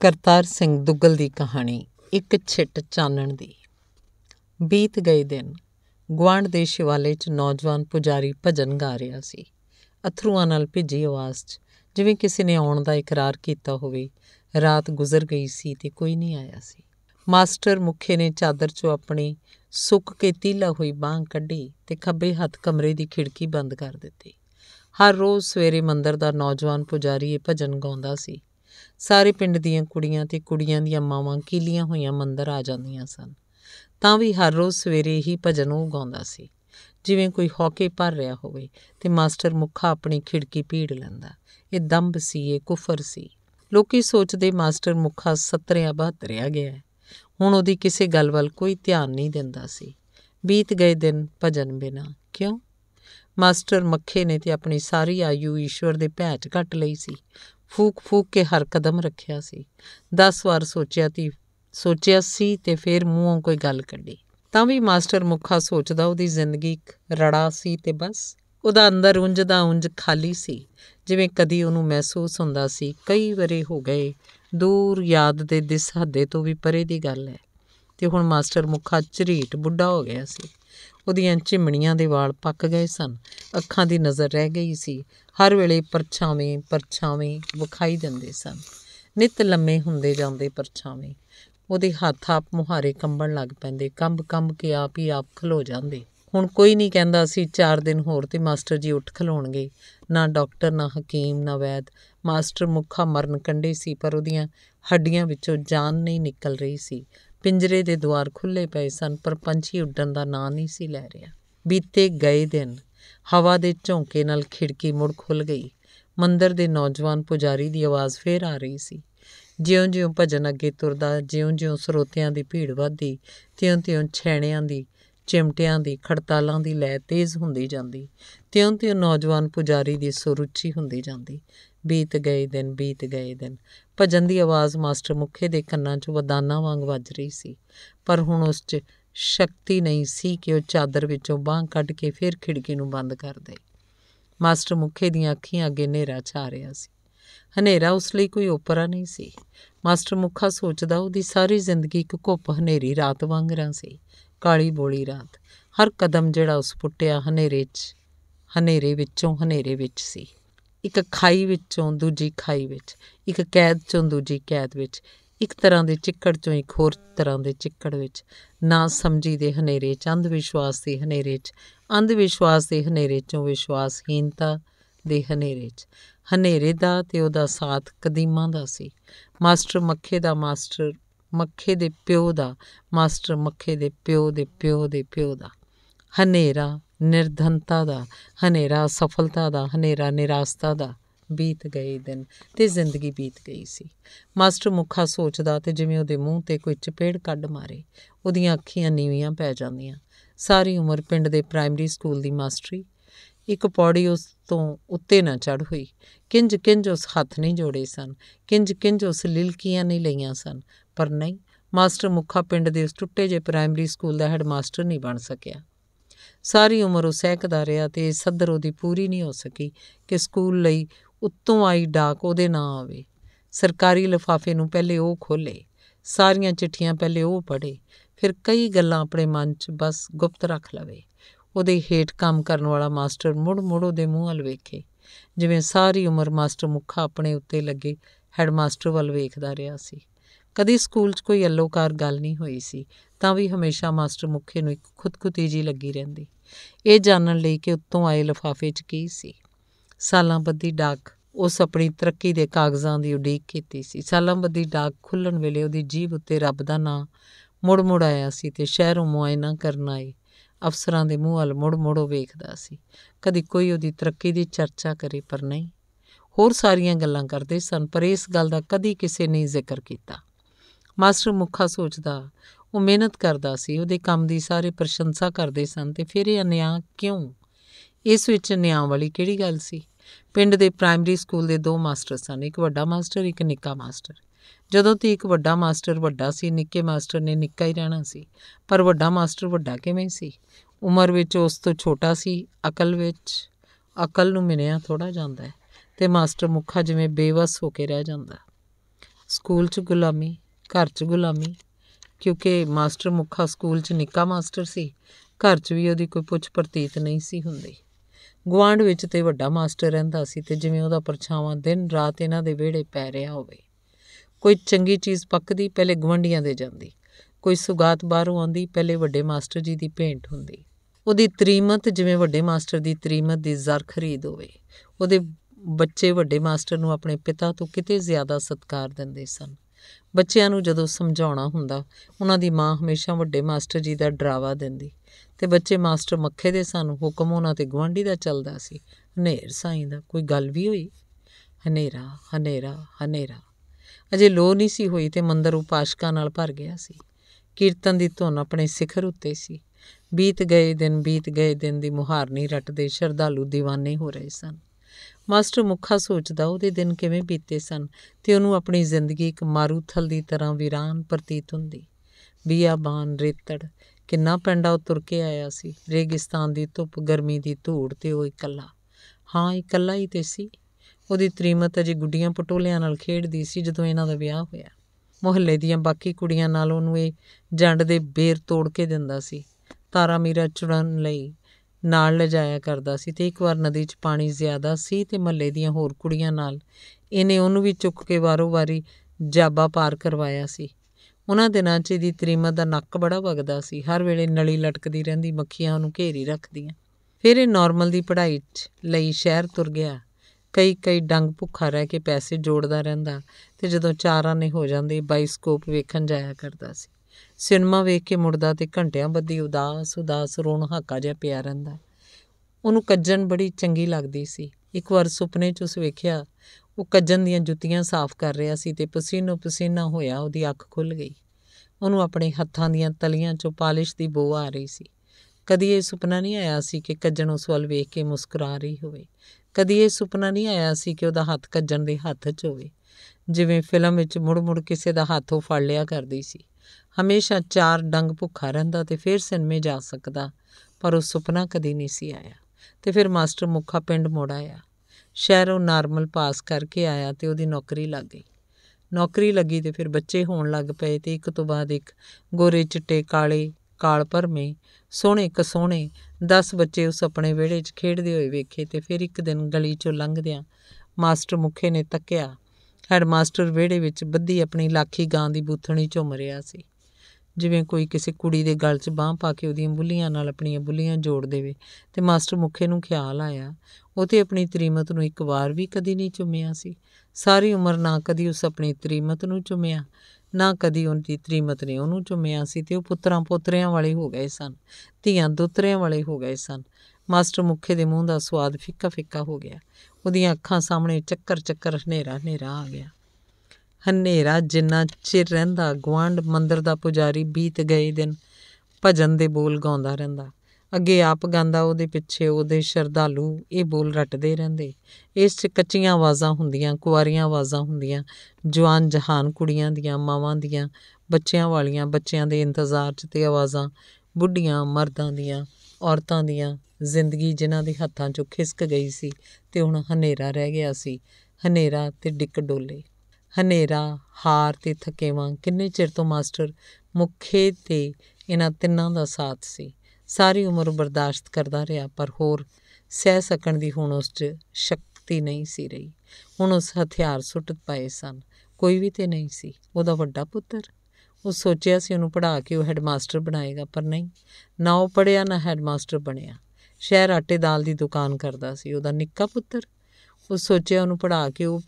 ਕਰਤਾਰ ਸਿੰਘ ਦੁੱਗਲ ਦੀ ਕਹਾਣੀ ਇੱਕ ਛਿੱਟ ਚਾਨਣ ਦੀ ਬੀਤ ਗਏ ਦਿਨ ਗਵਾਂਡ ਦੇ ਸ਼ਿਵਾਲੇ 'ਚ ਨੌਜਵਾਨ ਪੁਜਾਰੀ ਭਜਨ ਗਾ ਰਿਹਾ ਸੀ ਅਥਰੂਆਂ ਨਾਲ ਭਿੱਜੀ ਆਵਾਜ਼ 'ਚ ਜਿਵੇਂ ਕਿਸੇ ਨੇ ਆਉਣ ਦਾ ਇਕਰਾਰ ਕੀਤਾ ਹੋਵੇ ਰਾਤ ਗੁਜ਼ਰ ਗਈ ਸੀ ਤੇ ਕੋਈ ਨਹੀਂ ਆਇਆ ਸੀ ਮਾਸਟਰ ਮੁਖੇ ਨੇ ਚਾਦਰ 'ਚੋਂ ਆਪਣੀ ਸੁੱਕ ਕੇ ਤੀਲਾ ਹੋਈ ਬਾਹ ਕੱਢੀ ਤੇ ਖੱਬੇ ਹੱਥ ਕਮਰੇ ਦੀ ਖਿੜਕੀ ਬੰਦ ਕਰ ਦਿੱਤੀ ਹਰ ਰੋਜ਼ ਸਵੇਰੇ ਮੰਦਰ ਦਾ ਨੌਜਵਾਨ ਪੁਜਾਰੀ ਇਹ ਭਜਨ ਗਾਉਂਦਾ ਸੀ ਸਾਰੇ ਪਿੰਡ ਦੀਆਂ ਕੁੜੀਆਂ ਤੇ ਕੁੜੀਆਂ ਦੀਆਂ ਮਾਵਾਂ ਕੀਲੀਆਂ ਹੋਈਆਂ ਮੰਦਰ ਆ ਜਾਂਦੀਆਂ ਸਨ ਤਾਂ ਵੀ ਹਰ ਰੋਜ਼ ਸਵੇਰੇ ਹੀ ਭਜਨ ਉਹ ਗਾਉਂਦਾ ਸੀ ਜਿਵੇਂ ਕੋਈ ਹੌਕੇ ਭਰ ਰਿਹਾ ਹੋਵੇ ਤੇ ਮਾਸਟਰ ਮੁੱਖਾ ਆਪਣੀ ਖਿੜਕੀ ਭੀੜ ਲੈਂਦਾ ਇਹ ਦੰਬ ਸੀ ਇਹ ਕੁਫਰ ਸੀ ਲੋਕੀ ਸੋਚਦੇ ਮਾਸਟਰ ਮੁੱਖਾ ਸਤਰਿਆ ਬਹਤਰਿਆ ਗਿਆ ਹੁਣ ਉਹਦੀ ਕਿਸੇ ਗੱਲ ਵੱਲ ਕੋਈ ਧਿਆਨ ਨਹੀਂ ਦਿੰਦਾ ਸੀ ਬੀਤ ਗਏ ਦਿਨ ਭਜਨ ਬਿਨਾ ਕਿਉਂ ਮਾਸਟਰ ਮੱਖੇ ਨੇ ਤੇ ਆਪਣੀ ਸਾਰੀ ਆਯੂ ਈਸ਼ਵਰ ਦੇ ਭੈਟ ਘਟ ਲਈ ਸੀ ਫੂਕ-ਫੂਕ ਕੇ ਹਰ ਕਦਮ ਰੱਖਿਆ ਸੀ 10 ਵਾਰ ਸੋਚਿਆ ਤੀ ਸੋਚਿਆ ਸੀ ਤੇ ਫਿਰ ਮੂੰਹੋਂ ਕੋਈ ਗੱਲ ਕੱਢੀ ਤਾਂ ਵੀ ਮਾਸਟਰ ਮੁੱਖਾ ਸੋਚਦਾ ਉਹਦੀ ਜ਼ਿੰਦਗੀ ਰੜਾ ਸੀ ਤੇ ਬਸ ਉਹਦਾ ਅੰਦਰ ਉਂਝ ਦਾ ਉਂਝ ਖਾਲੀ ਸੀ ਜਿਵੇਂ ਕਦੀ ਉਹਨੂੰ ਮਹਿਸੂਸ ਹੁੰਦਾ ਸੀ ਕਈ ਵਾਰੇ ਹੋ ਗਏ ਦੂਰ ਯਾਦ ਦੇ ਦਿਸ ਹੱਦੇ ਤੋਂ ਵੀ ਪਰੇ ਦੀ ਗੱਲ ਹੈ ਤੇ ਹੁਣ ਮਾਸਟਰ ਮੁੱਖਾ ਝਰੀਟ ਬੁੱਢਾ ਹੋ ਗਿਆ ਸੀ ਉਹਦੀਆਂ ਚਿਮਣੀਆਂ ਦੇ ਵਾਲ ਪੱਕ ਗਏ ਸਨ ਅੱਖਾਂ ਦੀ ਨਜ਼ਰ ਰਹਿ ਗਈ ਸੀ ਹਰ ਵੇਲੇ ਪਰਛਾਵੇਂ ਪਰਛਾਵੇਂ ਵਿਖਾਈ ਦਿੰਦੇ ਸਨ ਨਿਤ ਲੰਮੇ ਹੁੰਦੇ ਜਾਂਦੇ ਪਰਛਾਵੇਂ ਉਹਦੇ ਹੱਥ ਆਪ ਮੁਹਾਰੇ ਕੰਬਣ ਲੱਗ ਪੈਂਦੇ ਕੰਬ ਕੰਬ ਕੇ ਆਪ ਹੀ ਆਪ ਖਲੋ ਜਾਂਦੇ ਹੁਣ ਕੋਈ ਨਹੀਂ ਕਹਿੰਦਾ ਸੀ 4 ਦਿਨ ਹੋਰ ਤੇ ਮਾਸਟਰ ਜੀ ਉੱਠ ਖਲੋਣਗੇ ਨਾ ਡਾਕਟਰ ਨਾ ਹਕੀਮ ਨਾ ਵੈਦ ਮਾਸਟਰ ਮੁੱਖਾ ਮਰਨ ਕੰਡੇ ਸੀ ਪਰ ਉਹਦੀਆਂ ਹੱਡੀਆਂ ਵਿੱਚੋਂ ਜਾਨ ਨਹੀਂ ਨਿਕਲ ਰਹੀ ਸੀ ਪਿੰਜਰੇ ਦੇ ਦੁਆਰ ਖੁੱਲੇ ਪਏ ਸਨ ਪਰ ਪੰਛੀ ਉੱਡਣ ਦਾ ਨਾਂ ਨਹੀਂ ਸੀ ਲੈ ਰਿਹਾ ਬੀਤੇ ਗਏ ਦਿਨ ਹਵਾ ਦੇ ਝੋਂਕੇ ਨਾਲ ਖਿੜਕੀ ਮੁੜ ਖੁੱਲ ਗਈ ਮੰਦਰ ਦੇ ਨੌਜਵਾਨ ਪੁਜਾਰੀ ਦੀ ਆਵਾਜ਼ ਫੇਰ ਆ ਰਹੀ ਸੀ ਜਿਉਂ-ਜਿਉਂ ਭਜਨ ਅੱਗੇ ਤੁਰਦਾ ਜਿਉਂ-ਜਿਉਂ ਸਰੋਤਿਆਂ ਦੀ ਭੀੜ ਵੱਧਦੀ ਤਿਉਂ-ਤਿਉਂ ਛੈਣਿਆਂ ਦੀ ਚਿਮਟਿਆਂ ਦੀ ਖੜਤਾਲਾਂ ਦੀ ਲੈ ਤੇਜ਼ ਹੁੰਦੀ ਜਾਂਦੀ ਤਿਉਂ-ਤਿਉਂ ਨੌਜਵਾਨ ਪੁਜਾਰੀ ਦੀ ਸੁਰੂਚੀ ਹੁੰਦੀ ਜਾਂਦੀ ਬੀਤ ਗਏ ਦਿਨ ਬੀਤ ਗਏ ਦਿਨ ਭਜਨ ਦੀ ਆਵਾਜ਼ ਮਾਸਟਰ ਮੁਖੇ ਦੇ ਕੰਨਾਂ 'ਚ ਵਦਾਨਾ ਵਾਂਗ ਵੱਜ ਰਹੀ ਸੀ ਪਰ ਹੁਣ ਉਸ 'ਚ ਸ਼ਕਤੀ ਨਹੀਂ ਸੀ ਕਿ ਉਹ ਚਾਦਰ ਵਿੱਚੋਂ ਬਾਹ ਕੱਢ ਕੇ ਫਿਰ ਖਿੜਕੀ ਨੂੰ ਬੰਦ ਕਰ ਦੇ ਮਾਸਟਰ ਮੁਖੇ ਦੀਆਂ ਅੱਖੀਆਂ ਅੱਗੇ ਹਨੇਰਾ ਛਾ ਰਿਹਾ ਸੀ ਹਨੇਰਾ ਉਸ ਲਈ ਕੋਈ ਉਪਰਾ ਨਹੀਂ ਸੀ ਮਾਸਟਰ ਮੁਖਾ ਸੋਚਦਾ ਉਹਦੀ ਸਾਰੀ ਜ਼ਿੰਦਗੀ ਇੱਕ ਘੁੱਪ ਹਨੇਰੀ ਰਾਤ ਵਾਂਗ ਰਾਂ ਸੀ ਕਾਲੀ ਬੋਲੀ ਰਾਤ ਹਰ ਕਦਮ ਜਿਹੜਾ ਉਸ ਪੁੱਟਿਆ ਹਨੇਰੇ 'ਚ ਹਨੇਰੇ ਵਿੱਚੋਂ ਹਨੇਰੇ ਵਿੱਚ ਸੀ ਇੱਕ ਖਾਈ ਵਿੱਚੋਂ ਦੂਜੀ ਖਾਈ ਵਿੱਚ ਇੱਕ ਕੈਦ ਚੋਂ ਦੂਜੀ ਕੈਦ ਵਿੱਚ ਇੱਕ ਤਰ੍ਹਾਂ ਦੇ ਚਿੱਕੜ ਚੋਂ ਇੱਕ ਹੋਰ ਤਰ੍ਹਾਂ ਦੇ ਚਿੱਕੜ ਵਿੱਚ ਨਾ ਸਮਝੀ ਦੇ ਹਨੇਰੇ ਚੰਦ ਵਿਸ਼ਵਾਸ ਦੇ ਹਨੇਰੇ ਚ ਅੰਧ ਵਿਸ਼ਵਾਸ ਦੇ ਹਨੇਰੇ ਚੋਂ ਵਿਸ਼ਵਾਸਹੀਨਤਾ ਦੇ ਹਨੇਰੇ ਚ ਹਨੇਰੇ ਦਾ ਤੇ ਉਹਦਾ ਸਾਥ ਕਦੀਮਾਂ ਦਾ ਸੀ ਮਾਸਟਰ ਮੱਖੇ ਦਾ ਮਾਸਟਰ ਮੱਖੇ ਦੇ ਪਿਓ ਦਾ ਮਾਸਟਰ ਮੱਖੇ ਦੇ ਪਿਓ ਦੇ ਪਿਓ ਦੇ ਪਿਓ ਦਾ ਹਨੇਰਾ ਨਿਰਧਨਤਾ ਦਾ ਹਨੇਰਾ ਸਫਲਤਾ ਦਾ ਹਨੇਰਾ ਨਿਰਾਸਤਾ ਦਾ ਬੀਤ ਗਏ ਦਿਨ ਤੇ ਜ਼ਿੰਦਗੀ ਬੀਤ ਗਈ ਸੀ ਮਾਸਟਰ ਮੁੱਖਾ ਸੋਚਦਾ ਤੇ ਜਿਵੇਂ ਉਹਦੇ ਮੂੰਹ ਤੇ ਕੋਈ ਚਪੇੜ ਕੱਢ ਮਾਰੇ ਉਹਦੀਆਂ ਅੱਖੀਆਂ ਨੀਵੀਆਂ ਪੈ ਜਾਂਦੀਆਂ ਸਾਰੀ ਉਮਰ ਪਿੰਡ ਦੇ ਪ੍ਰਾਇਮਰੀ ਸਕੂਲ ਦੀ ਮਾਸਟਰੀ ਇੱਕ ਪੌੜੀ ਉਸ ਤੋਂ ਉੱਤੇ ਨਾ ਚੜ ਹੋਈ ਕਿੰਜ ਕਿੰਜ ਉਸ ਹੱਥ ਨਹੀਂ ਜੋੜੇ ਸਨ ਕਿੰਜ ਕਿੰਜ ਉਸ ਲਿਲਕੀਆਂ ਨਹੀਂ ਲਈਆਂ ਸਨ ਪਰ ਨਹੀਂ ਮਾਸਟਰ ਮੁੱਖਾ ਪਿੰਡ ਦੇ ਉਸ ਟੁੱਟੇ ਜੇ ਪ੍ਰਾਇਮਰੀ ਸਕੂਲ ਦਾ ਹੈਡਮਾਸਟਰ ਨਹੀਂ ਬਣ ਸਕਿਆ ਸਾਰੀ ਉਮਰ ਉਹ ਸਹਿਕਦਾ ਰਿਹਾ ਤੇ ਸੱਦਰ ਉਹਦੀ ਪੂਰੀ ਨਹੀਂ ਹੋ ਸਕੀ ਕਿ ਸਕੂਲ ਲਈ ਉੱਤੋਂ ਆਈ ਡਾਕ ਉਹਦੇ ਨਾਂ ਆਵੇ ਸਰਕਾਰੀ ਲਫਾਫੇ ਨੂੰ ਪਹਿਲੇ ਉਹ ਖੋਲੇ ਸਾਰੀਆਂ ਚਿੱਠੀਆਂ ਪਹਿਲੇ ਉਹ ਪੜ੍ਹੇ ਫਿਰ ਕਈ ਗੱਲਾਂ ਆਪਣੇ ਮਨ 'ਚ ਬਸ ਗੁਪਤ ਰੱਖ ਲਵੇ ਉਹਦੇ ਹੇਠ ਕੰਮ ਕਰਨ ਵਾਲਾ ਮਾਸਟਰ ਮੁੜ ਮੁੜ ਉਹਦੇ ਮੂੰਹ ਹਲ ਵੇਖੇ ਜਿਵੇਂ ਸਾਰੀ ਉਮਰ ਮਾਸਟਰ ਮੁੱਖਾ ਆਪਣੇ ਉੱਤੇ ਲੱਗੇ ਹੈਡਮਾਸਟਰ ਵੱਲ ਵੇਖਦਾ ਰਿਹਾ ਸੀ ਕਦੀ ਸਕੂਲ 'ਚ ਕੋਈ ਅਲੋਕਾਰ ਗੱਲ ਨਹੀਂ ਹੋਈ ਸੀ ਤਾਂ ਵੀ ਹਮੇਸ਼ਾ ਮਾਸਟਰ ਮੁਖੇ ਨੂੰ ਇੱਕ ਖੁਦਕੁਤੀ ਜੀ ਲੱਗੀ ਰਹਿੰਦੀ ਇਹ ਜਾਣਨ ਲਈ ਕਿ ਉੱਤੋਂ ਆਏ ਲਫਾਫੇ 'ਚ ਕੀ ਸੀ ਸਾਲਾਂ ਬੱਦੀ ਡਾਕ ਉਸ ਆਪਣੀ ਤਰੱਕੀ ਦੇ ਕਾਗਜ਼ਾਂ ਦੀ ਉਡੀਕ ਕੀਤੀ ਸੀ ਸਾਲਾਂ ਬੱਦੀ ਡਾਕ ਖੁੱਲਣ ਵੇਲੇ ਉਹਦੀ ਜੀਬ ਉੱਤੇ ਰੱਬ ਦਾ ਨਾਂ ਮੁੜ ਮੁੜ ਆਇਆ ਸੀ ਤੇ ਸ਼ਹਿਰੋਂ ਮੁਆਇਨਾ ਕਰਨ ਆਏ ਅਫਸਰਾਂ ਦੇ ਮੂੰਹ ਹਲ ਮੁੜ ਮੁੜ ਵੇਖਦਾ ਸੀ ਕਦੀ ਕੋਈ ਉਹਦੀ ਤਰੱਕੀ ਦੀ ਚਰਚਾ ਕਰੇ ਪਰ ਨਹੀਂ ਹੋਰ ਸਾਰੀਆਂ ਗੱਲਾਂ ਕਰਦੇ ਸਨ ਪਰ ਇਸ ਗੱਲ ਦਾ ਕਦੀ ਕਿਸੇ ਨੇ ਜ਼ਿਕਰ ਕੀਤਾ ਮਾਸਟਰ ਮੁਖਾ ਸੋਚਦਾ ਉਹ ਮਿਹਨਤ ਕਰਦਾ ਸੀ ਉਹਦੇ ਕੰਮ ਦੀ ਸਾਰੇ ਪ੍ਰਸ਼ੰਸਾ ਕਰਦੇ ਸਨ ਤੇ ਫਿਰ ਇਹ ਅਨਿਆਂ ਕਿਉਂ ਇਸ ਵਿੱਚ ਨਿਆਂ ਵਾਲੀ ਕਿਹੜੀ ਗੱਲ ਸੀ ਪਿੰਡ ਦੇ ਪ੍ਰਾਇਮਰੀ ਸਕੂਲ ਦੇ ਦੋ ਮਾਸਟਰ ਸਨ ਇੱਕ ਵੱਡਾ ਮਾਸਟਰ ਇੱਕ ਨਿੱਕਾ ਮਾਸਟਰ ਜਦੋਂ ਤੀਕ ਇੱਕ ਵੱਡਾ ਮਾਸਟਰ ਵੱਡਾ ਸੀ ਨਿੱਕੇ ਮਾਸਟਰ ਨੇ ਨਿੱਕਾ ਹੀ ਰਹਿਣਾ ਸੀ ਪਰ ਵੱਡਾ ਮਾਸਟਰ ਵੱਡਾ ਕਿਵੇਂ ਸੀ ਉਮਰ ਵਿੱਚ ਉਸ ਤੋਂ ਛੋਟਾ ਸੀ ਅਕਲ ਵਿੱਚ ਅਕਲ ਨੂੰ ਮਿਲਿਆ ਥੋੜਾ ਜਾਂਦਾ ਤੇ ਮਾਸਟਰ ਮੁੱਖਾ ਜਿਵੇਂ ਬੇਵਸ ਹੋ ਕੇ ਰਹਿ ਜਾਂਦਾ ਸਕੂਲ 'ਚ ਗੁਲਾਮੀ ਘਰ 'ਚ ਗੁਲਾਮੀ ਕਿਉਂਕਿ ਮਾਸਟਰ ਮੁੱਖਾ ਸਕੂਲ 'ਚ ਨਿੱਕਾ ਮਾਸਟਰ ਸੀ ਘਰ 'ਚ ਵੀ ਉਹਦੀ ਕੋਈ ਪੁੱਛ ਪ੍ਰਤੀਤ ਨਹੀਂ ਸੀ ਹੁੰਦੀ ਗਵਾਂਡ ਵਿੱਚ ਤੇ ਵੱਡਾ ਮਾਸਟਰ ਰਹਿੰਦਾ ਸੀ ਤੇ ਜਿਵੇਂ ਉਹਦਾ ਪਰਛਾਵਾਂ ਦਿਨ ਰਾਤ ਇਹਨਾਂ ਦੇ ਵਿਹੜੇ ਪੈ ਰਿਹਾ ਹੋਵੇ ਕੋਈ ਚੰਗੀ ਚੀਜ਼ ਪੱਕਦੀ ਪਹਿਲੇ ਗਵੰਡੀਆਂ ਦੇ ਜਾਂਦੀ ਕੋਈ ਸੁਗਾਤ ਬਾਹਰੋਂ ਆਉਂਦੀ ਪਹਿਲੇ ਵੱਡੇ ਮਾਸਟਰ ਜੀ ਦੀ ਭੇਂਟ ਹੁੰਦੀ ਉਹਦੀ ਤਰੀਮਤ ਜਿਵੇਂ ਵੱਡੇ ਮਾਸਟਰ ਦੀ ਤਰੀਮਤ ਦੀ ਜ਼ਰ ਖਰੀਦ ਹੋਵੇ ਉਹਦੇ ਬੱਚੇ ਵੱਡੇ ਮਾਸਟਰ ਨੂੰ ਆਪਣੇ ਪਿਤਾ ਤੋਂ ਕਿਤੇ ਜ਼ਿਆਦਾ ਸਤਿਕਾਰ ਦਿੰਦੇ ਸਨ ਬੱਚਿਆਂ ਨੂੰ ਜਦੋਂ ਸਮਝਾਉਣਾ ਹੁੰਦਾ ਉਹਨਾਂ ਦੀ ਮਾਂ ਹਮੇਸ਼ਾ ਵੱਡੇ ਮਾਸਟਰ ਜੀ ਦਾ ਡਰਾਵਾ ਦਿੰਦੀ ਤੇ ਬੱਚੇ ਮਾਸਟਰ ਮੱਖੇ ਦੇ ਸਾਨੂੰ ਹੁਕਮ ਉਹਨਾਂ ਤੇ ਗਵਾਂਢੀ ਦਾ ਚੱਲਦਾ ਸੀ ਹਨੇਰ ਸਾਈਂ ਦਾ ਕੋਈ ਗੱਲ ਵੀ ਹੋਈ ਹਨੇਰਾ ਹਨੇਰਾ ਹਨੇਰਾ ਅਜੇ ਲੋ ਨਹੀਂ ਸੀ ਹੋਈ ਤੇ ਮੰਦਰ ਉਪਾਸ਼ਕਾਂ ਨਾਲ ਭਰ ਗਿਆ ਸੀ ਕੀਰਤਨ ਦੀ ਧੁਨ ਆਪਣੇ ਸਿਖਰ ਉੱਤੇ ਸੀ ਬੀਤ ਗਏ ਦਿਨ ਬੀਤ ਗਏ ਦਿਨ ਦੀ ਮੁਹਾਰਨੀ ਰਟਦੇ ਸ਼ਰਧਾਲੂ دیਵਾਨੇ ਹੋ ਰਹੇ ਸਨ ਮਾਸਟਰ ਮੁੱਖਾ ਸੋਚਦਾ ਉਹਦੇ ਦਿਨ ਕਿਵੇਂ ਬੀਤੇ ਸਨ ਤੇ ਉਹਨੂੰ ਆਪਣੀ ਜ਼ਿੰਦਗੀ ਇੱਕ ਮਾਰੂਥਲ ਦੀ ਤਰ੍ਹਾਂ ਵੀਰਾਨ ਪ੍ਰਤੀਤ ਹੁੰਦੀ ਬੀਆਬਾਨ ਰੇਤੜ ਕਿੰਨਾ ਪਿੰਡਾ ਉਹ ਤੁਰ ਕੇ ਆਇਆ ਸੀ ਰੇਗਿਸਤਾਨ ਦੀ ਧੁੱਪ ਗਰਮੀ ਦੀ ਧੂੜ ਤੇ ਉਹ ਇਕੱਲਾ ਹਾਂ ਇਕੱਲਾ ਹੀ ਤੇ ਸੀ ਉਹਦੀ ਤ੍ਰੀਮਤ ਅਜੇ ਗੁੱਡੀਆਂ ਪਟੋਲਿਆਂ ਨਾਲ ਖੇਡਦੀ ਸੀ ਜਦੋਂ ਇਹਨਾਂ ਦਾ ਵਿਆਹ ਹੋਇਆ ਮੁਹੱਲੇ ਦੀਆਂ ਬਾਕੀ ਕੁੜੀਆਂ ਨਾਲ ਉਹਨੂੰ ਇਹ ਜੰਡ ਦੇ ਬੇਰ ਤੋੜ ਕੇ ਦਿੰਦਾ ਸੀ ਤਾਰਾ ਮੀਰਾ ਚੁੜਨ ਲਈ ਨਾਲ ਲਜਾਇਆ ਕਰਦਾ ਸੀ ਤੇ ਇੱਕ ਵਾਰ ਨਦੀ 'ਚ ਪਾਣੀ ਜ਼ਿਆਦਾ ਸੀ ਤੇ ਮੱਲੇ ਦੀਆਂ ਹੋਰ ਕੁੜੀਆਂ ਨਾਲ ਇਹਨੇ ਉਹਨੂੰ ਵੀ ਚੁੱਕ ਕੇ ਵਾਰੋ-ਵਾਰੀ ਜਾਬਾ ਪਾਰ ਕਰਵਾਇਆ ਸੀ ਉਹਨਾਂ ਦਿਨਾਂ 'ਚ ਇਹਦੀ ਤਰੀਮਤ ਦਾ ਨੱਕ ਬੜਾ ਵਗਦਾ ਸੀ ਹਰ ਵੇਲੇ ਨਲੀ ਲਟਕਦੀ ਰਹਿੰਦੀ ਮੱਖੀਆਂ ਉਹਨੂੰ ਘੇਰੀ ਰੱਖਦੀਆਂ ਫਿਰ ਇਹ ਨਾਰਮਲ ਦੀ ਪੜ੍ਹਾਈ 'ਚ ਲਈ ਸ਼ਹਿਰ ਤੁਰ ਗਿਆ ਕਈ ਕਈ ਡੰਗ ਭੁੱਖਾ ਰਹਿ ਕੇ ਪੈਸੇ ਜੋੜਦਾ ਰਹਿੰਦਾ ਤੇ ਜਦੋਂ ਚਾਰਾਂ ਨੇ ਹੋ ਜਾਂਦੇ ਬਾਈਸਕੋਪ ਵੇਖਣ ਜਾਇਆ ਕਰਦਾ ਸੀ ਸਿਨੇਮਾ ਵੇਖ ਕੇ ਮੁੜਦਾ ਤੇ ਘੰਟਿਆਂ ਬੱਧੀ ਉਦਾਸ ਉਦਾਸ ਰੋਣ ਹਾਕਾ ਜਿਹਾ ਪਿਆ ਰਹਿੰਦਾ ਉਹਨੂੰ ਕੱਜਣ ਬੜੀ ਚੰਗੀ ਲੱਗਦੀ ਸੀ ਇੱਕ ਵਾਰ ਸੁਪਨੇ 'ਚ ਉਸ ਵੇਖਿਆ ਉਹ ਕੱਜਣ ਦੀਆਂ ਜੁੱਤੀਆਂ ਸਾਫ਼ ਕਰ ਰਿਹਾ ਸੀ ਤੇ ਪਸੀਨੋ ਪਸੀਨਾ ਹੋਇਆ ਉਹਦੀ ਅੱਖ ਖੁੱਲ ਗਈ ਉਹਨੂੰ ਆਪਣੇ ਹੱਥਾਂ ਦੀਆਂ ਤਲੀਆਂ 'ਚੋਂ ਪਾਲਿਸ਼ ਦੀ ਬੋ ਆ ਰਹੀ ਸੀ ਕਦੀ ਇਹ ਸੁਪਨਾ ਨਹੀਂ ਆਇਆ ਸੀ ਕਿ ਕੱਜਣ ਉਸ ਵੱਲ ਵੇਖ ਕੇ ਮੁਸਕਰਾ ਰਹੀ ਹੋਵੇ ਕਦੀ ਇਹ ਸੁਪਨਾ ਨਹੀਂ ਆਇਆ ਸੀ ਕਿ ਉਹਦਾ ਹੱਥ ਕੱਜਣ ਦੇ ਹੱਥ 'ਚ ਹੋਵੇ ਜਿਵੇਂ ਫਿਲਮ ਵਿੱਚ ਮੁੜ-ਮੁੜ ਕਿਸੇ ਦਾ ਹੱਥ ਉਹ ਫੜ ਲਿਆ ਕਰਦੀ ਸੀ ਹਮੇਸ਼ਾ ਚਾਰ ਡੰਗ ਭੁੱਖਾ ਰਹਿੰਦਾ ਤੇ ਫਿਰ ਸਿਨਮੇ ਜਾ ਸਕਦਾ ਪਰ ਉਹ ਸੁਪਨਾ ਕਦੀ ਨਹੀਂ ਸੀ ਆਇਆ ਤੇ ਫਿਰ ਮਾਸਟਰ ਮੁੱਖਾ ਪਿੰਡ ਮੋੜ ਆਇਆ ਸ਼ਹਿਰੋਂ ਨਾਰਮਲ ਪਾਸ ਕਰਕੇ ਆਇਆ ਤੇ ਉਹਦੀ ਨੌਕਰੀ ਲੱਗ ਗਈ ਨੌਕਰੀ ਲੱਗੀ ਤੇ ਫਿਰ ਬੱਚੇ ਹੋਣ ਲੱਗ ਪਏ ਤੇ ਇੱਕ ਤੋਂ ਬਾਅਦ ਇੱਕ ਗੋਰੇ ਚਿੱਟੇ ਕਾਲੇ ਕਾਲ ਪਰਮੇ ਸੋਹਣੇ ਕ ਸੋਹਣੇ 10 ਬੱਚੇ ਉਸ ਆਪਣੇ ਵਿਹੜੇ 'ਚ ਖੇਡਦੇ ਹੋਏ ਵੇਖੇ ਤੇ ਫਿਰ ਇੱਕ ਦਿਨ ਗਲੀ 'ਚੋਂ ਲੰਘਦਿਆਂ ਮਾਸਟਰ ਮੁਖੇ ਨੇ ਤੱਕਿਆ ਹੈਡਮਾਸਟਰ ਵਿਹੜੇ ਵਿੱਚ ਬੱਧੀ ਆਪਣੀ ਲਾਖੀ ਗਾਂ ਦੀ ਬੂਥਣੀ ਝੁੰਮ ਰਿਹਾ ਸੀ ਜਿਵੇਂ ਕੋਈ ਕਿਸੇ ਕੁੜੀ ਦੇ ਗਲ 'ਚ ਬਾਹ ਪਾ ਕੇ ਉਹਦੀਆਂ ਬੁੱਲੀਆਂ ਨਾਲ ਆਪਣੀਆਂ ਬੁੱਲੀਆਂ ਜੋੜ ਦੇਵੇ ਤੇ ਮਾਸਟਰ ਮੁਖੇ ਨੂੰ ਖਿਆਲ ਆਇਆ ਉਹ ਤੇ ਆਪਣੀ ਤ੍ਰੀਮਤ ਨੂੰ ਇੱਕ ਵਾਰ ਵੀ ਕਦੀ ਨਹੀਂ ਚੁੰਮਿਆ ਸੀ ਸਾਰੀ ਉਮਰ ਨਾ ਕਦੀ ਉਸ ਆਪਣੀ ਤ੍ਰੀਮਤ ਨੂੰ ਚੁੰਮਿਆ ਨਾ ਕਦੀ ਉਹਦੀ ਤ੍ਰੀਮਤ ਨੇ ਉਹਨੂੰ ਚੁੰਮਿਆ ਸੀ ਤੇ ਉਹ ਪੁੱਤਰਾਂ ਪੋਤਰਿਆਂ ਵਾਲੇ ਹੋ ਗਏ ਸਨ ਧੀਆਂ ਦੁੱਤਰਿਆਂ ਵਾਲੇ ਹੋ ਗਏ ਸਨ ਮਾਸਟਰ ਮੁਖੇ ਦੇ ਮੂੰਹ ਦਾ ਸਵਾਦ ਫਿੱਕਾ ਫਿੱਕਾ ਹੋ ਗਿਆ ਉਹਦੀਆਂ ਅੱਖਾਂ ਸਾਹਮਣੇ ਚੱਕਰ ਚੱਕਰ ਹਨੇਰਾ ਹਨੇਰਾ ਆ ਗਿਆ ਹਨੇਰਾ ਜਿੰਨਾ ਚਿਰ ਰਹਿੰਦਾ ਗਵਾਂਡ ਮੰਦਰ ਦਾ ਪੁਜਾਰੀ ਬੀਤ ਗਏ ਦਿਨ ਭਜਨ ਦੇ ਬੋਲ ਗਾਉਂਦਾ ਰਹਿੰਦਾ ਅੱਗੇ ਆਪ ਗਾਉਂਦਾ ਉਹਦੇ ਪਿੱਛੇ ਉਹਦੇ ਸ਼ਰਧਾਲੂ ਇਹ ਬੋਲ ਰਟਦੇ ਰਹਿੰਦੇ ਇਸ 'ਚ ਕੱਚੀਆਂ ਆਵਾਜ਼ਾਂ ਹੁੰਦੀਆਂ ਕੁਆਰੀਆਂ ਆਵਾਜ਼ਾਂ ਹੁੰਦੀਆਂ ਜਵਾਨ ਜਹਾਨ ਕੁੜੀਆਂ ਦੀਆਂ ਮਾਵਾਂ ਦੀਆਂ ਬੱਚਿਆਂ ਵਾਲੀਆਂ ਬੱਚਿਆਂ ਦੇ ਇੰਤਜ਼ਾਰ 'ਚ ਤੇ ਆਵਾਜ਼ਾਂ ਬੁੱਢੀਆਂ ਮਰਦਾਂ ਦੀਆਂ ਔਰਤਾਂ ਦੀਆਂ ਜ਼ਿੰਦਗੀ ਜਿਨ੍ਹਾਂ ਦੇ ਹੱਥਾਂ 'ਚੋਂ ਖਿਸਕ ਗਈ ਸੀ ਤੇ ਹੁਣ ਹਨੇਰਾ ਰਹਿ ਗਿਆ ਸੀ ਹਨੇਰਾ ਤੇ ਡਿੱਕ ਡੋਲੇ ਹਨੇਰਾ ਹਾਰ ਤੇ ਥਕੇਵਾਂ ਕਿੰਨੇ ਚਿਰ ਤੋਂ ਮਾਸਟਰ ਮੁਖੇ ਤੇ ਇਹਨਾਂ ਤਿੰਨਾਂ ਦਾ ਸਾਥ ਸੀ ਸਾਰੀ ਉਮਰ ਬਰਦਾਸ਼ਤ ਕਰਦਾ ਰਿਹਾ ਪਰ ਹੋਰ ਸਹਿ ਸਕਣ ਦੀ ਹੁਣ ਉਸ 'ਚ ਸ਼ਕਤੀ ਨਹੀਂ ਸੀ ਰਹੀ ਹੁਣ ਉਸ ਹਥਿਆਰ ਸੁੱਟ ਪਏ ਸਨ ਕੋਈ ਵੀ ਤੇ ਨਹੀਂ ਸੀ ਉਹਦਾ ਵੱਡਾ ਪੁੱਤਰ ਉਹ ਸੋਚਿਆ ਸੀ ਉਹਨੂੰ ਪੜਾ ਕੇ ਉਹ ਹੈਡਮਾਸਟਰ ਬਣਾਏਗਾ ਪਰ ਨਹੀਂ ਨਾ ਉਹ ਪੜਿਆ ਨਾ ਹੈਡਮਾਸਟਰ ਬਣਿਆ ਸ਼ਹਿਰ ਆਟੇ ਦਾਲ ਦੀ ਦੁਕਾਨ ਕਰਦਾ ਸੀ ਉਹਦਾ ਨਿੱਕਾ ਪੁੱਤਰ ਉਹ ਸੋਚਿਆ ਉਹਨੂੰ ਪੜਾ ਕੇ ਉਹ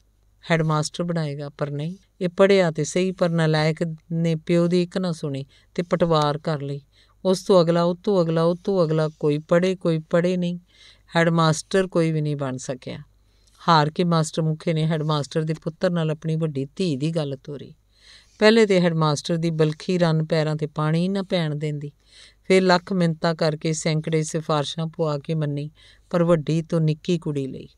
ਹੈਡਮਾਸਟਰ ਬਣਾਏਗਾ ਪਰ ਨਹੀਂ ਇਹ ਪੜਿਆ ਤੇ ਸਹੀ ਪਰ ਨਲਾਇਕ ਨੇ ਪਿਓ ਦੀ ਇੱਕ ਨਾ ਸੁਣੀ ਤੇ ਪਟਵਾਰ ਕਰ ਲਈ ਉਸ ਤੋਂ ਅਗਲਾ ਉਸ ਤੋਂ ਅਗਲਾ ਉਸ ਤੋਂ ਅਗਲਾ ਕੋਈ ਪੜੇ ਕੋਈ ਪੜੇ ਨਹੀਂ ਹੈਡਮਾਸਟਰ ਕੋਈ ਵੀ ਨਹੀਂ ਬਣ ਸਕਿਆ ਹਾਰ ਕੇ ਮਾਸਟਰ ਮੁਖੇ ਨੇ ਹੈਡਮਾਸਟਰ ਦੇ ਪੁੱਤਰ ਨਾਲ ਆਪਣੀ ਵੱਡੀ ਧੀ ਦੀ ਗੱਲ ਤੋਰੀ ਪਹਿਲੇ ਤੇ ਹੈਡਮਾਸਟਰ ਦੀ ਬਲਖੀ ਰਨ ਪੈਰਾਂ ਤੇ ਪਾਣੀ ਨਾ ਪੈਣ ਦਿੰਦੀ ਫਿਰ ਲੱਖ ਮਿੰਤਾ ਕਰਕੇ ਸੈਂਕੜੇ ਸਿਫਾਰਸ਼ਾਂ ਪਵਾ ਕੇ ਮੰਨੀ ਪਰ ਵੱਡੀ ਤੋਂ ਨਿੱਕੀ ਕੁੜੀ ਲਈ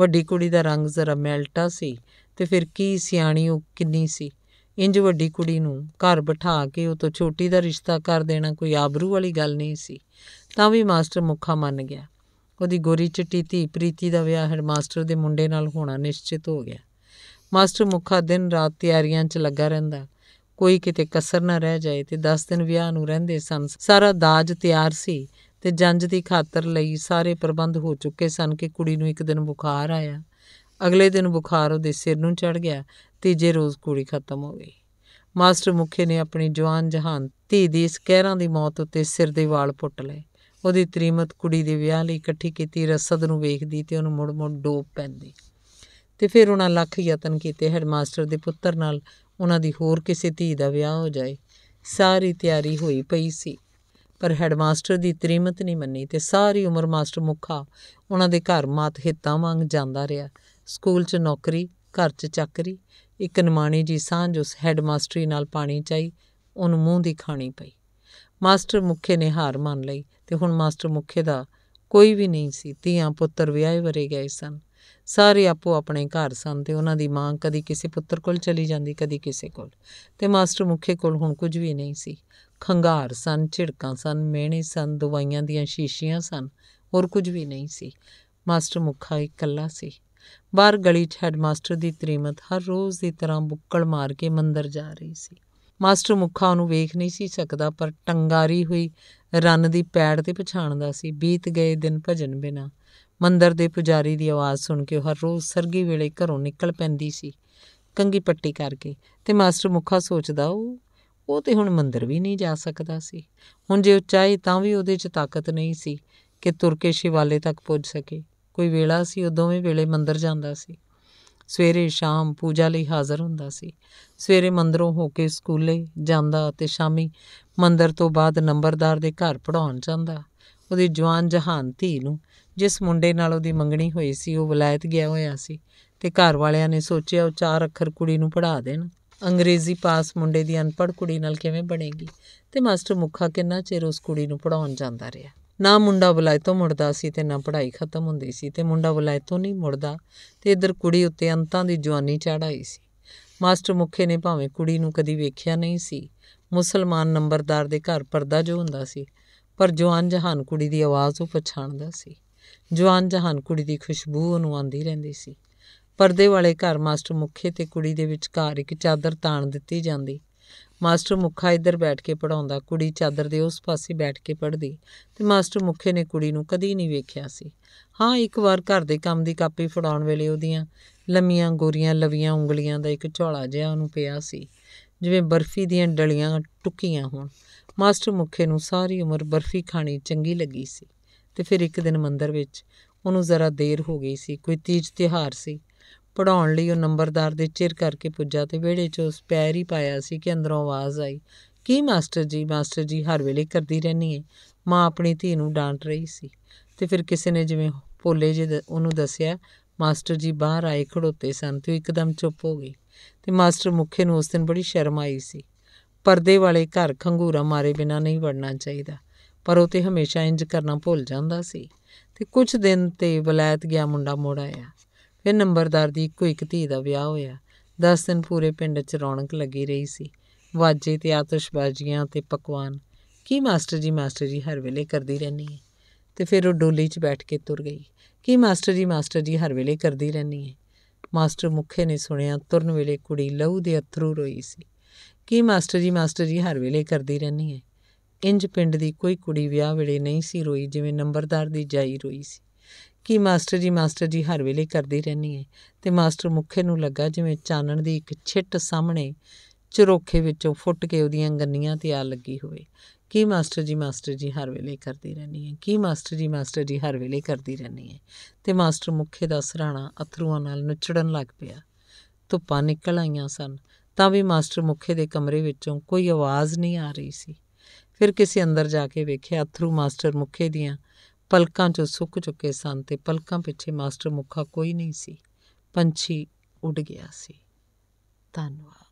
ਵੱਡੀ ਕੁੜੀ ਦਾ ਰੰਗ ਜ਼ਰਾ ਮੈਲਟਾ ਸੀ ਤੇ ਫਿਰ ਕੀ ਸਿਆਣੀ ਉਹ ਕਿੰਨੀ ਸੀ ਇੰਜ ਵੱਡੀ ਕੁੜੀ ਨੂੰ ਘਰ ਬਿਠਾ ਕੇ ਉਹ ਤੋਂ ਛੋਟੀ ਦਾ ਰਿਸ਼ਤਾ ਕਰ ਦੇਣਾ ਕੋਈ ਆਬਰੂ ਵਾਲੀ ਗੱਲ ਨਹੀਂ ਸੀ ਤਾਂ ਵੀ ਮਾਸਟਰ ਮੁੱਖਾ ਮੰਨ ਗਿਆ ਉਹਦੀ ਗੋਰੀ ਚਿੱਟੀ ਧੀ ਪ੍ਰੀਤੀ ਦਾ ਵਿਆਹ ਮਾਸਟਰ ਦੇ ਮੁੰਡੇ ਨਾਲ ਹੋਣਾ ਨਿਸ਼ਚਿਤ ਹੋ ਗਿਆ ਮਾਸਟਰ ਮੁੱਖਾ ਦਿਨ ਰਾਤ ਤਿਆਰੀਆਂ 'ਚ ਲੱਗਾ ਰਹਿੰਦਾ ਕੋਈ ਕਿਤੇ ਕਸਰ ਨਾ ਰਹਿ ਜਾਏ ਤੇ 10 ਦਿਨ ਵਿਆਹ ਨੂੰ ਰਹਿੰਦੇ ਸਨ ਸਾਰਾ ਦਾਜ ਤਿਆਰ ਸੀ ਤੇ ਜੰਜ ਦੀ ਖਾਤਰ ਲਈ ਸਾਰੇ ਪ੍ਰਬੰਧ ਹੋ ਚੁੱਕੇ ਸਨ ਕਿ ਕੁੜੀ ਨੂੰ ਇੱਕ ਦਿਨ ਬੁਖਾਰ ਆਇਆ ਅਗਲੇ ਦਿਨ ਬੁਖਾਰ ਉਹਦੇ ਸਿਰ ਨੂੰ ਚੜ ਗਿਆ ਤੀਜੇ ਰੋਜ਼ ਕੁੜੀ ਖਤਮ ਹੋ ਗਈ ਮਾਸਟਰ ਮੁਖੇ ਨੇ ਆਪਣੀ ਜਵਾਨ ਜਹਾਨ ਧੀ ਦੀ ਇਸ ਕਹਿਰਾਂ ਦੀ ਮੌਤ ਉੱਤੇ ਸਿਰ ਦੇ ਵਾਲ ਪੁੱਟ ਲਏ ਉਹਦੀ ਤ੍ਰੀਮਤ ਕੁੜੀ ਦੇ ਵਿਆਹ ਲਈ ਇਕੱਠੀ ਕੀਤੀ ਰਸਦ ਨੂੰ ਵੇਖਦੀ ਤੇ ਉਹਨੂੰ ਮੁੜ-ਮੁੜ ਡੋਬ ਪੈਂਦੀ ਤੇ ਫਿਰ ਉਹਨਾਂ ਲੱਖ ਯਤਨ ਕੀਤੇ ਹੈਡਮਾਸਟਰ ਦੇ ਪੁੱਤਰ ਨਾਲ ਉਹਨਾਂ ਦੀ ਹੋਰ ਕਿਸੇ ਧੀ ਦਾ ਵਿਆਹ ਹੋ ਜਾਏ ਸਾਰੀ ਤਿਆਰੀ ਹੋਈ ਪਈ ਸੀ ਪਰ ਹੈਡਮਾਸਟਰ ਦੀ ਤਰੀਮਤ ਨਹੀਂ ਮੰਨੀ ਤੇ ਸਾਰੀ ਉਮਰ ਮਾਸਟਰ ਮੁਖਾ ਉਹਨਾਂ ਦੇ ਘਰ ਮਾਤ ਹਿੱਤਾਂ ਵਾਂਗ ਜਾਂਦਾ ਰਿਹਾ ਸਕੂਲ 'ਚ ਨੌਕਰੀ ਘਰ 'ਚ ਚੱਕਰੀ ਇੱਕ ਨਿਮਾਣੀ ਜੀ ਸਾਂਝ ਉਸ ਹੈਡਮਾਸਟਰੀ ਨਾਲ ਪਾਣੀ ਚਾਈ ਉਹਨੂੰ ਮੂੰਹ ਦੀ ਖਾਣੀ ਪਈ ਮਾਸਟਰ ਮੁਖੇ ਨੇ ਹਾਰ ਮੰਨ ਲਈ ਤੇ ਹੁਣ ਮਾਸਟਰ ਮੁਖੇ ਦਾ ਕੋਈ ਵੀ ਨਹੀਂ ਸੀ ਧੀਆਂ ਪੁੱਤਰ ਵਿਆਹੇ ਵਰੇ ਗਏ ਸਨ ਸਾਰੇ ਆਪੋ ਆਪਣੇ ਘਰ ਸਨ ਤੇ ਉਹਨਾਂ ਦੀ ਮਾਂ ਕਦੀ ਕਿਸੇ ਪੁੱਤਰ ਕੋਲ ਚਲੀ ਜਾਂਦੀ ਕਦੀ ਕਿਸੇ ਕੋਲ ਤੇ ਮਾਸਟਰ ਮੁਖੇ ਕੋਲ ਹੁਣ ਕੁਝ ਵੀ ਨਹੀਂ ਸੀ ਖੰਗਾਰ ਸਨ ਝਿੜਕਾਂ ਸਨ ਮਿਹਣੇ ਸਨ ਦਵਾਈਆਂ ਦੀਆਂ ਸ਼ੀਸ਼ੀਆਂ ਸਨ ਹੋਰ ਕੁਝ ਵੀ ਨਹੀਂ ਸੀ ਮਾਸਟਰ ਮੁਖਾ ਇਕੱਲਾ ਸੀ ਬਾਹਰ ਗਲੀ 'ਚ ਹੈਡਮਾਸਟਰ ਦੀ ਤ੍ਰੀਮਤ ਹਰ ਰੋਜ਼ ਦੀ ਤਰ੍ਹਾਂ ਬੁੱਕਲ ਮਾਰ ਕੇ ਮੰਦਰ ਜਾ ਰਹੀ ਸੀ ਮਾਸਟਰ ਮੁਖਾ ਨੂੰ ਵੇਖ ਨਹੀਂ ਸੀ ਸਕਦਾ ਪਰ ਟੰਗਾਰੀ ਹੋਈ ਰਨ ਦੀ ਪੈੜ ਤੇ ਪਛਾਣਦਾ ਸੀ ਬੀਤ ਗਏ ਦਿਨ ਭਜਨ ਬਿਨਾ ਮੰਦਰ ਦੇ ਪੁਜਾਰੀ ਦੀ ਆਵਾਜ਼ ਸੁਣ ਕੇ ਹਰ ਰੋਜ਼ ਸਰਗੀ ਵੇਲੇ ਘਰੋਂ ਨਿਕਲ ਪੈਂਦੀ ਸੀ ਕੰਗੀ ਪੱਟੀ ਕਰਕੇ ਤੇ ਮਾਸਟਰ ਮੁਖਾ ਸੋਚਦਾ ਉਹ ਉਹ ਤੇ ਹੁਣ ਮੰਦਰ ਵੀ ਨਹੀਂ ਜਾ ਸਕਦਾ ਸੀ ਹੁਣ ਜੇ ਉਚਾਈ ਤਾਂ ਵੀ ਉਹਦੇ 'ਚ ਤਾਕਤ ਨਹੀਂ ਸੀ ਕਿ ਤੁਰ ਕੇ ਸ਼ਿਵਾਲੇ ਤੱਕ ਪੁੱਜ ਸਕੇ ਕੋਈ ਵੇਲਾ ਸੀ ਉਹ ਦੋਵੇਂ ਵੇਲੇ ਮੰਦਰ ਜਾਂਦਾ ਸੀ ਸਵੇਰੇ ਸ਼ਾਮ ਪੂਜਾ ਲਈ ਹਾਜ਼ਰ ਹੁੰਦਾ ਸੀ ਸਵੇਰੇ ਮੰਦਰੋਂ ਹੋ ਕੇ ਸਕੂਲੇ ਜਾਂਦਾ ਤੇ ਸ਼ਾਮੀ ਮੰਦਰ ਤੋਂ ਬਾਅਦ ਨੰਬਰਦਾਰ ਦੇ ਘਰ ਪੜਾਉਣ ਜਾਂਦਾ ਉਹਦੀ ਜਵਾਨ ਜਹਾਨ ਧੀ ਨੂੰ ਜਿਸ ਮੁੰਡੇ ਨਾਲ ਉਹਦੀ ਮੰਗਣੀ ਹੋਈ ਸੀ ਉਹ ਵਿਲਾਇਤ ਗਿਆ ਹੋਇਆ ਸੀ ਤੇ ਘਰ ਵਾਲਿਆਂ ਨੇ ਸੋਚਿਆ ਉਹ ਚਾਰ ਅੱਖਰ ਕੁੜੀ ਨੂੰ ਪੜਾ ਦੇਣ ਅੰਗਰੇਜ਼ੀ ਪਾਸ ਮੁੰਡੇ ਦੀ ਅਨਪੜ੍ਹ ਕੁੜੀ ਨਾਲ ਕਿਵੇਂ ਬਣੇਗੀ ਤੇ ਮਾਸਟਰ ਮੁੱਖਾ ਕਿੰਨਾ ਚਿਰ ਉਸ ਕੁੜੀ ਨੂੰ ਪੜਾਉਣ ਜਾਂਦਾ ਰਿਹਾ ਨਾ ਮੁੰਡਾ ਤੋਂ ਮੁੜਦਾ ਸੀ ਤੇ ਨਾ ਪੜ੍ਹਾਈ ਖਤਮ ਹੁੰਦੀ ਸੀ ਤੇ ਮੁੰਡਾ ਤੋਂ ਨਹੀਂ ਮੁੜਦਾ ਤੇ ਇਧਰ ਕੁੜੀ ਉੱਤੇ ਅੰਤਾਂ ਦੀ ਜਵਾਨੀ ਚੜਾਈ ਸੀ ਮਾਸਟਰ ਮੁਖੇ ਨੇ ਭਾਵੇਂ ਕੁੜੀ ਨੂੰ ਕਦੀ ਵੇਖਿਆ ਨਹੀਂ ਸੀ ਮੁਸਲਮਾਨ ਨੰਬਰਦਾਰ ਦੇ ਘਰ ਪਰਦਾ ਜੋ ਹੁੰਦਾ ਸੀ ਪਰ ਜਵਾਨ ਜਹਾਨ ਕੁੜੀ ਦੀ ਆਵਾਜ਼ ਉਹ ਪਛਾਣਦਾ ਸੀ ਜਵਾਨ ਜਹਾਨ ਕੁੜੀ ਦੀ ਖੁਸ਼ਬੂ ਉਹਨੂੰ ਆਂਦੀ ਰਹਿੰਦੀ ਸੀ ਪਰਦੇ ਵਾਲੇ ਘਰ ਮਾਸਟਰ ਮੁਖੇ ਤੇ ਕੁੜੀ ਦੇ ਵਿਚਕਾਰ ਇੱਕ ਚਾਦਰ ਤਾਣ ਦਿੱਤੀ ਜਾਂਦੀ ਮਾਸਟਰ ਮੁਖਾ ਇੱਧਰ ਬੈਠ ਕੇ ਪੜਾਉਂਦਾ ਕੁੜੀ ਚਾਦਰ ਦੇ ਉਸ ਪਾਸੇ ਬੈਠ ਕੇ ਪੜਦੀ ਤੇ ਮਾਸਟਰ ਮੁਖੇ ਨੇ ਕੁੜੀ ਨੂੰ ਕਦੀ ਨਹੀਂ ਵੇਖਿਆ ਸੀ ਹਾਂ ਇੱਕ ਵਾਰ ਘਰ ਦੇ ਕੰਮ ਦੀ ਕਾਪੀ ਫੜਾਉਣ ਵੇਲੇ ਉਹਦੀਆਂ ਲੰਮੀਆਂ ਗੋਰੀਆਂ ਲਵੀਆਂ ਉਂਗਲੀਆਂ ਦਾ ਇੱਕ ਝੋਲਾ ਜਿਹਾ ਉਹਨੂੰ ਪਿਆ ਸੀ ਜਿਵੇਂ ਬਰਫੀ ਦੀਆਂ ਡਲੀਆਂ ਟੁੱਕੀਆਂ ਹੋਣ ਮਾਸਟਰ ਮੁਖੇ ਨੂੰ ਸਾਰੀ ਉਮਰ ਬਰਫੀ ਖਾਣੀ ਚੰਗੀ ਲੱਗੀ ਸੀ ਤੇ ਫਿਰ ਇੱਕ ਦਿਨ ਮੰਦਰ ਵਿੱਚ ਉਹਨੂੰ ਜ਼ਰਾ ਦੇਰ ਹੋ ਗਈ ਸੀ ਕੋਈ ਤੀਜ ਤਿਹਾਰ ਸੀ ਪੜਾਉਣ ਲਈ ਉਹ ਨੰਬਰਦਾਰ ਦੇ ਚਿਰ ਕਰਕੇ ਪੁੱਜਾ ਤੇ ਵਿਹੜੇ 'ਚ ਉਸ ਪੈਰ ਹੀ ਪਾਇਆ ਸੀ ਕਿ ਅੰਦਰੋਂ ਆਵਾਜ਼ ਆਈ ਕੀ ਮਾਸਟਰ ਜੀ ਮਾਸਟਰ ਜੀ ਹਰ ਵੇਲੇ ਕਰਦੀ ਰਹਿਣੀ ਹੈ ਮਾਂ ਆਪਣੀ ਧੀ ਨੂੰ ਡਾਂਟ ਰਹੀ ਸੀ ਤੇ ਫਿਰ ਕਿਸੇ ਨੇ ਜਿਵੇਂ ਭੋਲੇ ਜੀ ਉਹਨੂੰ ਦੱਸਿਆ ਮਾਸਟਰ ਜੀ ਬਾਹਰ ਆਏ ਖੜੋਤੇ ਸਨ ਤੇ ਇੱਕਦਮ ਚੁੱਪ ਹੋ ਗਈ ਤੇ ਮਾਸਟਰ ਮੁਖੇ ਨੂੰ ਉਸ ਦਿਨ ਬੜੀ ਸ਼ਰਮ ਆਈ ਸੀ ਪਰਦੇ ਵਾਲੇ ਘਰ ਖੰਗੂਰਾ ਮਾਰੇ ਬਿਨਾ ਨਹੀਂ ਵੜਨਾ ਚਾਹੀਦਾ ਪਰ ਉਹ ਤੇ ਹਮੇਸ਼ਾ ਇੰਜ ਕਰਨਾ ਭੁੱਲ ਜਾਂਦਾ ਸੀ ਤੇ ਕੁਝ ਦਿਨ ਤੇ ਵਲਾਇਤ ਗਿਆ ਮੁੰਡਾ ਮੋੜ ਆਇਆ ਫਿਰ ਨੰਬਰਦਾਰ ਦੀ ਇੱਕੋ ਇੱਕ ਧੀ ਦਾ ਵਿਆਹ ਹੋਇਆ 10 ਦਿਨ ਪੂਰੇ ਪਿੰਡ 'ਚ ਰੌਣਕ ਲੱਗੀ ਰਹੀ ਸੀ ਵਾਜੇ ਤੇ ਆਤਿਸ਼ਬਾਜ਼ੀਆਂ ਤੇ ਪਕਵਾਨ ਕੀ ਮਾਸਟਰ ਜੀ ਮਾਸਟਰ ਜੀ ਹਰ ਵੇਲੇ ਕਰਦੀ ਰਹਿਣੀ ਹੈ ਤੇ ਫਿਰ ਉਹ ਡੋਲੀ 'ਚ ਬੈਠ ਕੇ ਤੁਰ ਗਈ ਕੀ ਮਾਸਟਰ ਜੀ ਮਾਸਟਰ ਜੀ ਹਰ ਵੇਲੇ ਕਰਦੀ ਰਹਿਣੀ ਹੈ ਮਾਸਟਰ ਮੁਖੇ ਨੇ ਸੁਣਿਆ ਤੁਰਨ ਵੇਲੇ ਕੁੜੀ ਲਹੂ ਦੇ ਅਥਰੂ ਰੋਈ ਸੀ ਕੀ ਮਾਸਟਰ ਜੀ ਮਾਸਟਰ ਜੀ ਹਰ ਵੇਲੇ ਕਰਦੀ ਰਹਿਣੀ ਹੈ ਇੰਜ ਪਿੰਡ ਦੀ ਕੋਈ ਕੁੜੀ ਵਿਆਹ ਵੇਲੇ ਨਹੀਂ ਸੀ ਰੋਈ ਜਿਵੇਂ ਨੰਬਰਦਾਰ ਦੀ ਜਾਈ ਰੋਈ ਸੀ ਕਿ ਮਾਸਟਰ ਜੀ ਮਾਸਟਰ ਜੀ ਹਰ ਵੇਲੇ ਕਰਦੀ ਰਹਿਣੀ ਹੈ ਤੇ ਮਾਸਟਰ ਮੁਖੇ ਨੂੰ ਲੱਗਾ ਜਿਵੇਂ ਚਾਨਣ ਦੀ ਇੱਕ ਛਿੱਟ ਸਾਹਮਣੇ ਚਰੋਖੇ ਵਿੱਚੋਂ ਫੁੱਟ ਕੇ ਉਹਦੀਆਂ ਗੰਨੀਆਂ ਤੇ ਆ ਲੱਗੀ ਹੋਵੇ ਕੀ ਮਾਸਟਰ ਜੀ ਮਾਸਟਰ ਜੀ ਹਰ ਵੇਲੇ ਕਰਦੀ ਰਹਿਣੀ ਹੈ ਕੀ ਮਾਸਟਰ ਜੀ ਮਾਸਟਰ ਜੀ ਹਰ ਵੇਲੇ ਕਰਦੀ ਰਹਿਣੀ ਹੈ ਤੇ ਮਾਸਟਰ ਮੁਖੇ ਦਾ ਸਰਾਣਾ ਅਥਰੂਆਂ ਨਾਲ ਨੁਚੜਨ ਲੱਗ ਪਿਆ ਧੁੱਪਾਂ ਨਿਕਲ ਆਈਆਂ ਸਨ ਤਾਂ ਵੀ ਮਾਸਟਰ ਮੁਖੇ ਦੇ ਕਮਰੇ ਵਿੱਚੋਂ ਕੋਈ ਆਵਾਜ਼ ਨਹੀਂ ਆ ਰਹੀ ਸੀ ਫਿਰ ਕਿਸੇ ਅੰਦਰ ਜਾ ਕੇ ਵੇਖਿਆ ਅਥਰੂ ਮਾਸਟਰ ਮੁਖੇ ਦੀਆਂ ਪਲਕਾਂ 'ਚੋਂ ਸੁੱਕ ਚੁੱਕੇ ਸਨ ਤੇ ਪਲਕਾਂ ਪਿੱਛੇ ਮਾਸਟਰ ਮੁੱਖਾ ਕੋਈ ਨਹੀਂ ਸੀ ਪੰਛੀ ਉੱਡ ਗਿਆ ਸੀ ਧੰਨਵਾਦ